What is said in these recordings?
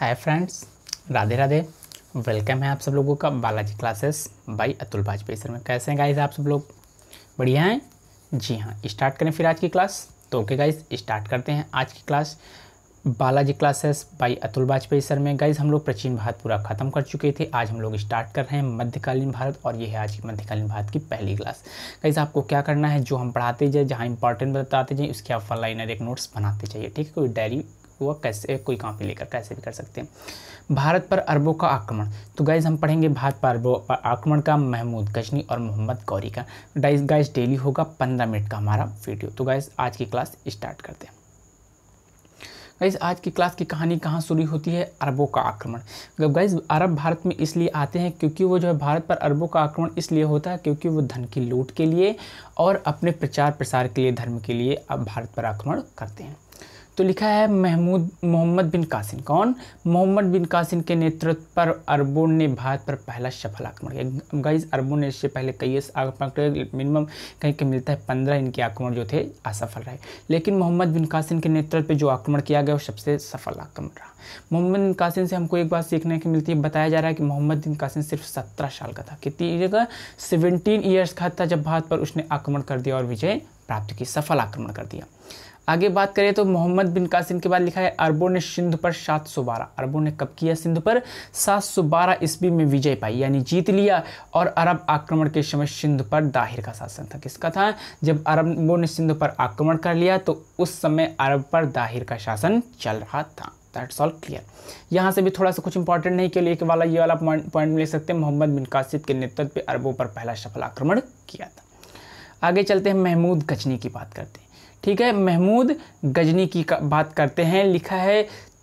हाय friends Radhe Radhe welcome है आप सब लोगों का Balaji classes by Atul Vajpayee sir में कैसे हैं गाइस आप सब लोग बढ़िया हैं जी हाँ स्टार्ट करें फिर आज की क्लास तो ओके गाइस स्टार्ट करते हैं आज की class Balaji classes by Atul Vajpayee sir में गाइज हम लोग प्राचीन भारत पूरा ख़त्म कर चुके थे आज हम लोग स्टार्ट कर रहे हैं मध्यकालीन भारत और ये है आज की मध्यकालीन भारत की पहली क्लास गाइज आपको क्या करना है जो हम पढ़ाते जाए जहाँ इंपॉर्टेंट बताते जाए उसके आप फल लाइनर एक नोट्स बनाते जाइए ठीक है कोई डायरी वह कैसे कोई कॉपी लेकर कैसे भी कर सकते हैं भारत पर अरबों का आक्रमण तो गाइज हम पढ़ेंगे भारत पर अरबों पर आक्रमण का महमूद गजनी और मोहम्मद गौरी का डाइज गाइज डेली होगा पंद्रह मिनट का हमारा वीडियो तो गाइज आज की क्लास स्टार्ट करते हैं गाइज आज की क्लास की कहानी कहाँ शुरू होती है अरबों का आक्रमण गाइज अरब भारत में इसलिए आते हैं क्योंकि वो जो है भारत पर अरबों का आक्रमण इसलिए होता है क्योंकि वो धन की लूट के लिए और अपने प्रचार प्रसार के लिए धर्म के लिए अब भारत पर आक्रमण करते हैं तो लिखा है महमूद मोहम्मद बिन कासिम कौन मोहम्मद बिन कासिम के नेतृत्व पर अरबों ने भारत पर पहला सफल आक्रमण किया गाइज अरबों ने इससे पहले कई आक्रमण मिनिमम कहीं कहीं मिलता है पंद्रह इनके आक्रमण जो थे असफल रहे लेकिन मोहम्मद बिन कासिम के नेतृत्व पर जो आक्रमण किया गया वो सबसे सफल आक्रमण रहा मोहम्मद बिन कासिम से हमको एक बात सीखने की मिलती है बताया जा रहा है कि मोहम्मद बिन कासिम सिर्फ सत्रह साल का था कितनी जगह सेवनटीन ईयर्स का था जब भारत पर उसने आक्रमण कर दिया और विजय प्राप्त की सफल आक्रमण कर दिया आगे बात करें तो मोहम्मद बिन कासिम के बाद लिखा है अरबों ने सिंध पर 712 अरबों ने कब किया सिंध पर 712 ईस्वी में विजय पाई यानी जीत लिया और अरब आक्रमण के समय सिंध पर दाहिर का शासन था किसका था जब अरबों ने सिंध पर आक्रमण कर लिया तो उस समय अरब पर दाहिर का शासन चल रहा था दैट्स ऑल क्लियर यहाँ से भी थोड़ा सा कुछ इंपॉर्टेंट नहीं के लिए एक वाला ये वाला पॉइंट ले सकते हैं मोहम्मद बिन कासिद के नेतृत्व पर अरबों पर पहला सफल आक्रमण किया था आगे चलते हैं महमूद गजनी की बात करते हैं ठीक है महमूद गजनी की बात करते हैं लिखा है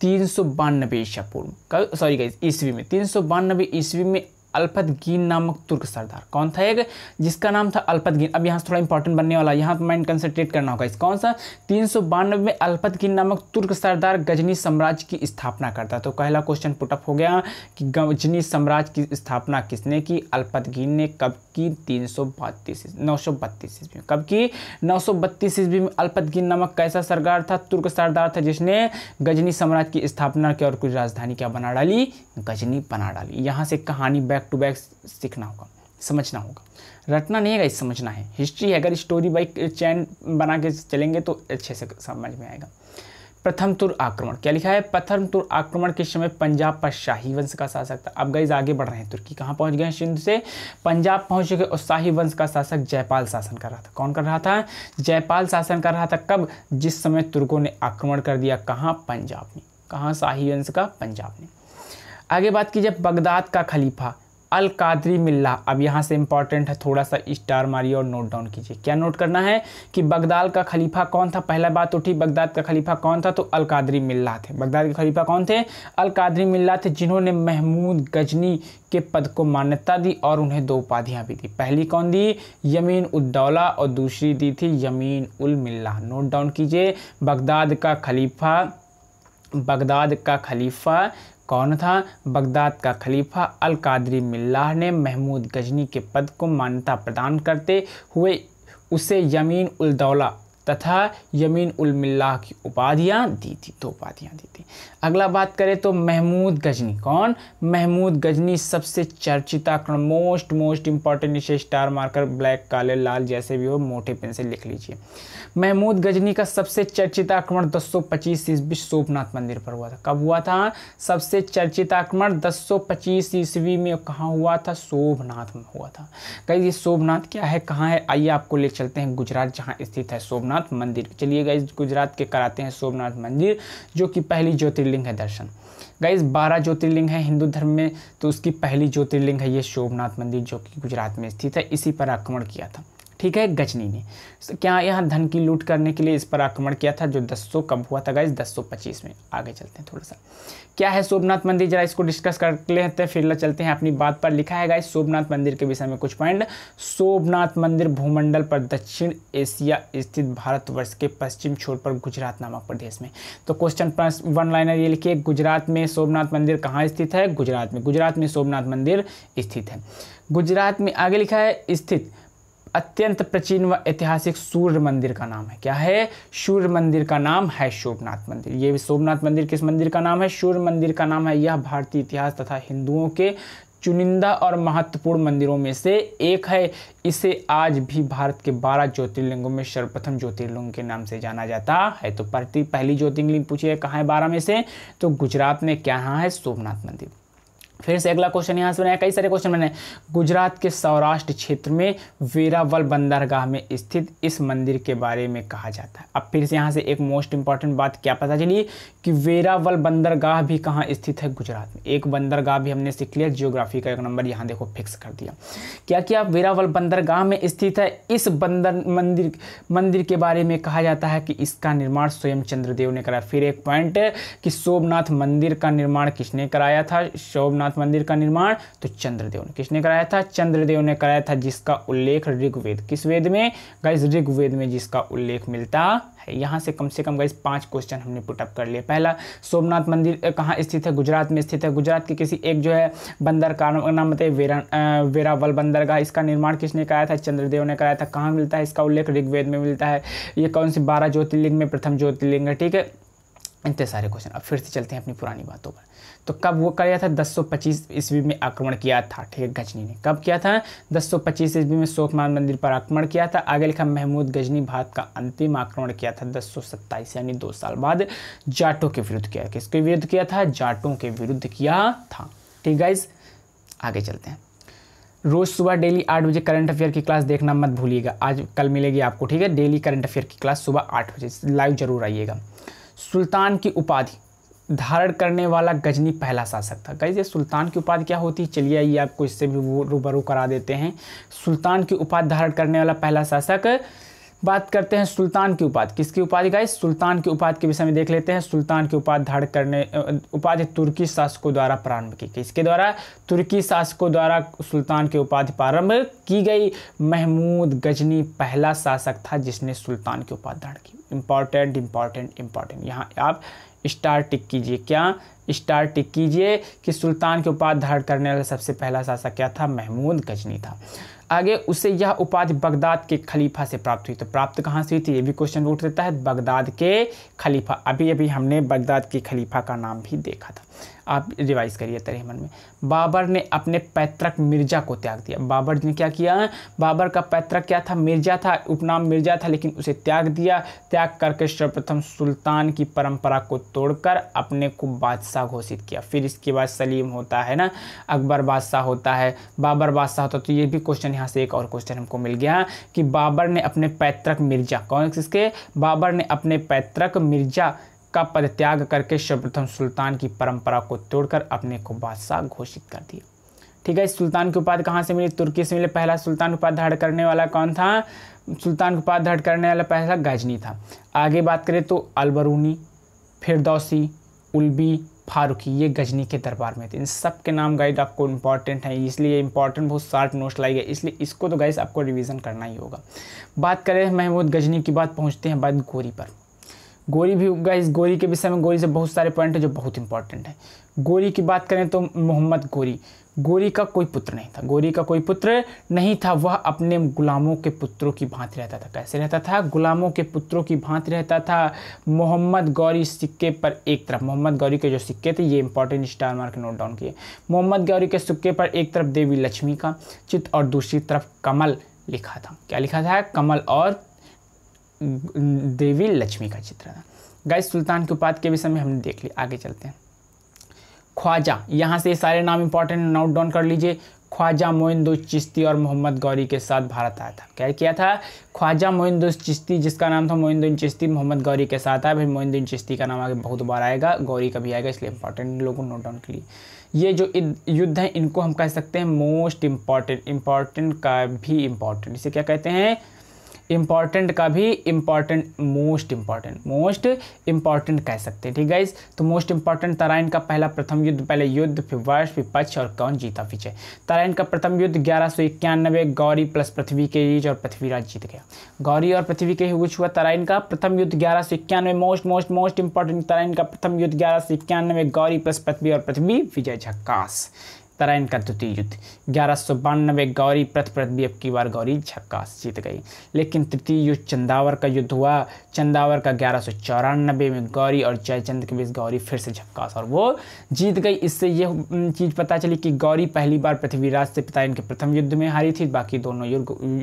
तीन सौ बानबे ईशा पूर्व सॉरी गाइज ईस्वी में तीन सौ बानबे ईस्वी में अल्फत गीन नामक तुर्क सरदार कौन था एक जिसका नाम था अल्फत गीन अब यहाँ से थोड़ा इंपॉर्टेंट बनने वाला यहाँ पर माइंड कंसनट्रेट करना होगा इस कौन सा तीन सौ बानवे में अल्फत गीन नामक तुर्क सरदार गजनी साम्राज्य की स्थापना करता तो पहला क्वेश्चन पुटअप हो गया कि गजनी साम्राज्य की स्थापना किसने की अल्फत गीन ने कब की तीन सौ बत्तीस नौ सौ बत्तीस ईस्वी में कब की नौ सौ बत्तीस ईस्वी में अल्फत गीन नामक कैसा सरदार था तुर्क सरदार था जिसने गजनी साम्राज्य की स्थापना की और कुछ राजधानी क्या बना डाली गजनी बना डाली यहाँ से कहानी बैक टू बैक सीखना होगा समझना होगा रटना नहीं है इस समझना है हिस्ट्री है अगर स्टोरी बाई चैन बना के चलेंगे तो अच्छे से समझ में आएगा प्रथम तुर आक्रमण क्या लिखा है प्रथम तुर आक्रमण के समय पंजाब पर शाही वंश का शासक था अब गई आगे बढ़ रहे हैं तुर्की कहाँ पहुँच गए सिंधु से पंजाब पहुँच चुके और शाही वंश का शासक जयपाल शासन कर रहा था कौन कर रहा था जयपाल शासन कर रहा था कब जिस समय तुर्कों ने आक्रमण कर दिया कहाँ पंजाब ने कहाँ शाही वंश का पंजाब ने आगे बात की जब बगदाद का खलीफा अल कादरी मिल्ला अब यहाँ से इंपॉर्टेंट है थोड़ा सा स्टार मारिए और नोट डाउन कीजिए क्या नोट करना है कि बगदाद का खलीफा कौन था पहला बात उठी बगदाद का खलीफा कौन था तो अल कादरी मिल्ला थे बगदाद के खलीफा कौन थे अल कादरी मिल्ला थे जिन्होंने महमूद गजनी के पद को मान्यता दी और उन्हें दो उपाधियाँ भी दी पहली कौन दी यमीन उद्दौला और दूसरी दी थी यमीन उल मिल्ला नोट डाउन कीजिए बगदाद का खलीफा बगदाद का खलीफा कौन था बगदाद का खलीफा अल कादरी मिल्लाह ने महमूद गजनी के पद को मान्यता प्रदान करते हुए उसे यमीन उल दौला तथा यमीन उलमिल्ला की उपाधियाँ दी थी दो उपाधियाँ दी थी अगला बात करें तो महमूद गजनी कौन महमूद गजनी सबसे चर्चित आक्रमण मोस्ट मोस्ट इंपॉर्टेंट इसे स्टार मार्कर ब्लैक काले लाल जैसे भी हो मोटे पेन से लिख लीजिए महमूद गजनी का सबसे चर्चित आक्रमण 1025 सौ पच्चीस ईस्वी सोमनाथ मंदिर पर हुआ था कब हुआ था सबसे चर्चित आक्रमण 1025 सौ पच्चीस ईस्वी में कहाँ हुआ था सोमनाथ में हुआ था कहीं ये सोमनाथ क्या है कहाँ है आइए आपको ले चलते हैं गुजरात जहाँ स्थित है सोमनाथ सोमनाथ मंदिर चलिए गाइज गुजरात के कराते हैं सोमनाथ मंदिर जो कि पहली ज्योतिर्लिंग है दर्शन गाइज बारह ज्योतिर्लिंग है हिंदू धर्म में तो उसकी पहली ज्योतिर्लिंग है ये सोमनाथ मंदिर जो कि गुजरात में स्थित है इसी पर आक्रमण किया था ठीक है गजनी ने तो क्या यहाँ धन की लूट करने के लिए इस पर आक्रमण किया था जो सौ कब हुआ था गाइज 1025 में आगे चलते हैं थोड़ा सा क्या है सोमनाथ मंदिर जरा इसको डिस्कस कर लेते हैं फिर चलते हैं अपनी बात पर लिखा है गाइज सोमनाथ मंदिर के विषय में कुछ पॉइंट सोमनाथ मंदिर भूमंडल पर दक्षिण एशिया स्थित भारतवर्ष के पश्चिम छोर पर गुजरात नामक प्रदेश में तो क्वेश्चन वन लाइनर ये लिखिए गुजरात में सोमनाथ मंदिर कहाँ स्थित है गुजरात में गुजरात में सोमनाथ मंदिर स्थित है गुजरात में आगे लिखा है स्थित अत्यंत प्राचीन व ऐतिहासिक सूर्य मंदिर का नाम है क्या है सूर्य मंदिर का नाम है शोभनाथ मंदिर ये शोभनाथ मंदिर किस मंदिर का नाम है सूर्य मंदिर का नाम है यह भारतीय इतिहास तथा हिंदुओं के चुनिंदा और महत्वपूर्ण मंदिरों में से एक है इसे आज भी भारत के 12 ज्योतिर्लिंगों में सर्वप्रथम ज्योतिर्लिंग के नाम से जाना जाता है तो प्रति पहली ज्योतिर्लिंग पूछिए कहाँ है बारह में से तो गुजरात में क्या हाँ है सोमनाथ मंदिर फिर से अगला क्वेश्चन यहाँ से बनाया कई सारे क्वेश्चन बनाए गुजरात के सौराष्ट्र क्षेत्र में वेरावल बंदरगाह में स्थित इस मंदिर के बारे में कहा जाता है अब फिर से यहाँ से एक मोस्ट इंपॉर्टेंट बात क्या पता चलिए कि वेरावल बंदरगाह भी कहाँ स्थित है गुजरात में एक बंदरगाह भी हमने सीख लिया जियोग्राफी का एक नंबर यहाँ देखो फिक्स कर दिया क्या क्या वेरावल बंदरगाह में स्थित है इस बंदर मंदिर मंदिर के बारे में कहा जाता है कि इसका निर्माण स्वयं चंद्रदेव ने कराया फिर एक पॉइंट कि सोमनाथ मंदिर का निर्माण किसने कराया था सोमनाथ जगन्नाथ मंदिर का निर्माण तो चंद्रदेव ने किसने कराया था चंद्रदेव ने कराया था जिसका उल्लेख ऋग्वेद किस वेद में गाइज ऋग्वेद में जिसका उल्लेख मिलता है यहाँ से कम से कम गाइज पांच क्वेश्चन हमने पुटअप कर लिए पहला सोमनाथ मंदिर कहाँ स्थित है गुजरात में स्थित है गुजरात के किसी एक जो है बंदर का नाम बताइए वेरा वेरावल बंदरगाह इसका निर्माण किसने कराया था चंद्रदेव ने कराया था कहाँ मिलता है इसका उल्लेख ऋग्वेद में मिलता है ये कौन सी बारह ज्योतिर्लिंग में प्रथम ज्योतिर्लिंग है ठीक है इतने सारे क्वेश्चन अब फिर से चलते हैं अपनी पुरानी बातों पर तो कब वो किया था 1025 ईस्वी में आक्रमण किया था ठीक है गजनी ने कब किया था 1025 ईस्वी में सोखमान मंदिर पर आक्रमण किया था आगे लिखा महमूद गजनी भारत का अंतिम आक्रमण किया था दस यानी दो साल बाद जाटों के विरुद्ध किया किसके विरुद्ध किया था जाटों के विरुद्ध किया था ठीक गाइज आगे चलते हैं रोज़ सुबह डेली आठ बजे करंट अफेयर की क्लास देखना मत भूलिएगा आज कल मिलेगी आपको ठीक है डेली करंट अफेयर की क्लास सुबह आठ बजे लाइव जरूर आइएगा सुल्तान की उपाधि धारण करने वाला गजनी पहला शासक था गई ये सुल्तान की उपाधि क्या होती है चलिए ये आपको इससे भी रूबरू करा देते हैं सुल्तान की उपाधि धारण करने वाला पहला शासक बात करते हैं सुल्तान की उपाधि किसकी उपाधि गाइस सुल्तान की उपाधि के विषय में देख लेते हैं सुल्तान की उपाधि धारण करने उपाधि तुर्की शासकों द्वारा प्रारंभ की गई इसके द्वारा तुर्की शासकों द्वारा सुल्तान की उपाधि प्रारंभ की गई महमूद गजनी पहला शासक था जिसने सुल्तान की उपाधि धारण की इम्पॉर्टेंट इम्पॉर्टेंट इम्पॉर्टेंट यहाँ आप स्टार टिक कीजिए क्या स्टार टिक कीजिए कि सुल्तान के उपाधि धारण करने वाला सबसे पहला शासक क्या था महमूद गजनी था आगे उसे यह उपाधि बगदाद के खलीफा से प्राप्त हुई तो प्राप्त कहाँ से हुई थी ये भी क्वेश्चन उठ देता है बगदाद के खलीफा अभी अभी हमने बगदाद के खलीफा का नाम भी देखा था आप रिवाइज करिए मन में बाबर ने अपने पैतृक मिर्जा को त्याग दिया बाबर ने क्या किया है बाबर का पैतृक क्या था मिर्जा था उपनाम मिर्जा था लेकिन उसे त्याग दिया त्याग करके सर्वप्रथम सुल्तान की परंपरा को तोड़कर अपने को बादशाह घोषित किया फिर इसके बाद सलीम होता है ना अकबर बादशाह होता है बाबर बादशाह होता तो ये भी क्वेश्चन यहाँ से एक और क्वेश्चन हमको मिल गया कि बाबर ने अपने पैतृक मिर्जा कौन किसके बाबर ने अपने पैतृक मिर्जा उसका त्याग करके सर्वप्रथम सुल्तान की परंपरा को तोड़कर अपने को बादशाह घोषित कर दिया ठीक है इस सुल्तान की उपाधि कहाँ से मिली तुर्की से मिले पहला सुल्तान उपाधि धारण करने वाला कौन था सुल्तान की उपाधि धारण करने वाला पहला गजनी था आगे बात करें तो अलबरूनी फिरदौसी उल्बी फारूकी ये गजनी के दरबार में थे इन सब के नाम गाइड आपको इंपॉर्टेंट हैं इसलिए इंपॉर्टेंट बहुत शार्ट नोट्स लाई गई इसलिए इसको तो गाइस आपको रिवीजन करना ही होगा बात करें महमूद गजनी की बात पहुंचते हैं बाद गोरी पर गोरी भी इस गोरी के विषय में गोरी से बहुत सारे पॉइंट हैं जो बहुत इंपॉर्टेंट है गोरी की बात करें तो मोहम्मद गोरी गोरी का कोई पुत्र नहीं था गोरी का कोई पुत्र नहीं था वह अपने गुलामों के पुत्रों की भांति रहता था कैसे रहता था गुलामों के पुत्रों की भांति रहता था मोहम्मद गौरी सिक्के पर एक तरफ मोहम्मद गौरी के जो सिक्के थे ये important star mark note down किए मोहम्मद गौरी के सिक्के पर एक तरफ देवी लक्ष्मी का चित्र और दूसरी तरफ कमल लिखा था क्या लिखा था कमल और देवी लक्ष्मी का चित्र था गाय सुल्तान के उपाध के विषय में हमने देख लिया आगे चलते हैं ख्वाजा यहाँ से सारे नाम इंपॉर्टेंट नोट डाउन कर लीजिए ख्वाजा मोइंदो चिश्ती और मोहम्मद गौरी के साथ भारत आया था क्या किया था ख्वाजा मोइंदो चिश्ती जिसका नाम था मोइनदीन चिश्ती मोहम्मद गौरी के साथ आया भाई मोइनदीन चिश्ती का नाम आगे बहुत बार आएगा गौरी का भी आएगा इसलिए इंपॉर्टेंट लोगों नोट डाउन के लिए ये जो युद्ध है इनको हम कह सकते हैं मोस्ट इम्पॉर्टेंट इम्पॉर्टेंट का भी इम्पॉर्टेंट इसे क्या कहते हैं इम्पॉर्टेंट का भी important most important most important कह सकते हैं ठीक है इस तो मोस्ट इम्पॉर्टेंट तराइन का पहला प्रथम युद्ध पहले युद्ध फिर वर्ष फिर पक्ष और कौन जीता पीछे तराइन का प्रथम युद्ध ग्यारह सौ इक्यानवे गौरी प्लस पृथ्वी के बीच और पृथ्वीराज जीत गया गौरी और पृथ्वी के ही कुछ हुआ तराइन का प्रथम युद्ध ग्यारह सौ इक्यानवे most most most important Tarain का प्रथम युद्ध ग्यारह सौ इक्यानवे गौरी प्लस पृथ्वी और पृथ्वी विजय झक्कास तराइन का द्वितीय युद्ध ग्यारह सौ बानवे गौरी प्रथ प्रथ भी अब की बार गौरी छक्का जीत गई लेकिन तृतीय युद्ध चंदावर का युद्ध हुआ चंदावर का ग्यारह सौ चौरानबे में गौरी और जयचंद के बीच गौरी फिर से झक्कास और वो जीत गई इससे ये चीज़ पता चली कि गौरी पहली बार पृथ्वीराज से पिता इनके प्रथम युद्ध में हारी थी बाकी दोनों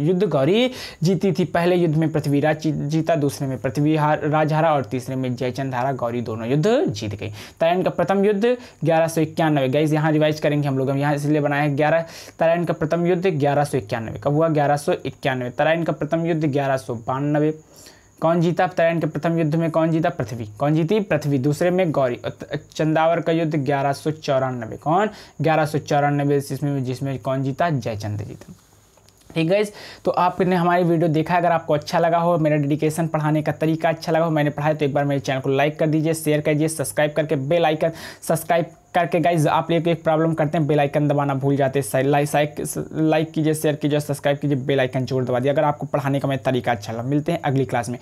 युद्ध गौरी जीती थी पहले युद्ध में पृथ्वीराज जीता दूसरे में पृथ्वी राज हारा और तीसरे में जयचंद हारा गौरी दोनों युद्ध जीत गई तराइन का प्रथम युद्ध ग्यारह सौ इक्यानवे गई यहाँ रिवाइज करेंगे हम लोग दुर्गम यहाँ इसलिए बनाया ग्यारह तराइन का प्रथम युद्ध ग्यारह सौ इक्यानवे कब हुआ ग्यारह सौ इक्यानवे तराइन का प्रथम युद्ध ग्यारह सौ बानवे कौन जीता तराइन के प्रथम युद्ध में कौन जीता पृथ्वी कौन जीती पृथ्वी दूसरे में गौरी चंदावर का युद्ध ग्यारह सौ चौरानबे कौन ग्यारह सौ चौरानबे जिसमें जिसमें कौन जीता जयचंद्र जीता ठीक है तो आपने हमारी वीडियो देखा अगर आपको अच्छा लगा हो मेरा डेडिकेशन पढ़ाने का तरीका अच्छा लगा हो मैंने पढ़ाया तो एक बार मेरे चैनल को लाइक कर दीजिए शेयर कर दीजिए सब्सक्राइब करके बेल आइकन सब्सक्राइब करके गाइज आप लोग एक प्रॉब्लम करते हैं बेलाइकन दबाना भूल जाते हैं लाइक लाइक कीजिए शेयर कीजिए सब्सक्राइब कीजिए बेलाइकन जोर दबा दिए अगर आपको पढ़ाने का मैं तरीका अच्छा लगा मिलते हैं अगली क्लास में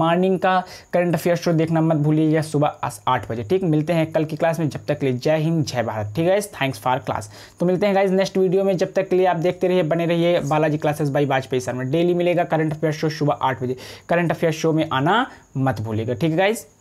मॉर्निंग का करंट अफेयर शो देखना मत भूलिएगा सुबह आठ बजे ठीक मिलते हैं कल की क्लास में जब तक लिए जय हिंद जय भारत ठीक है थैंक्स फॉर क्लास तो मिलते हैं गाइज नेक्स्ट वीडियो में जब तक लिए आप देखते रहिए बने रहिए Balaji classes by Vajpayee sir में डेली मिलेगा करंट अफेयर शो सुबह आठ बजे करंट अफेयर शो में आना मत भूलिएगा ठीक है गाइज़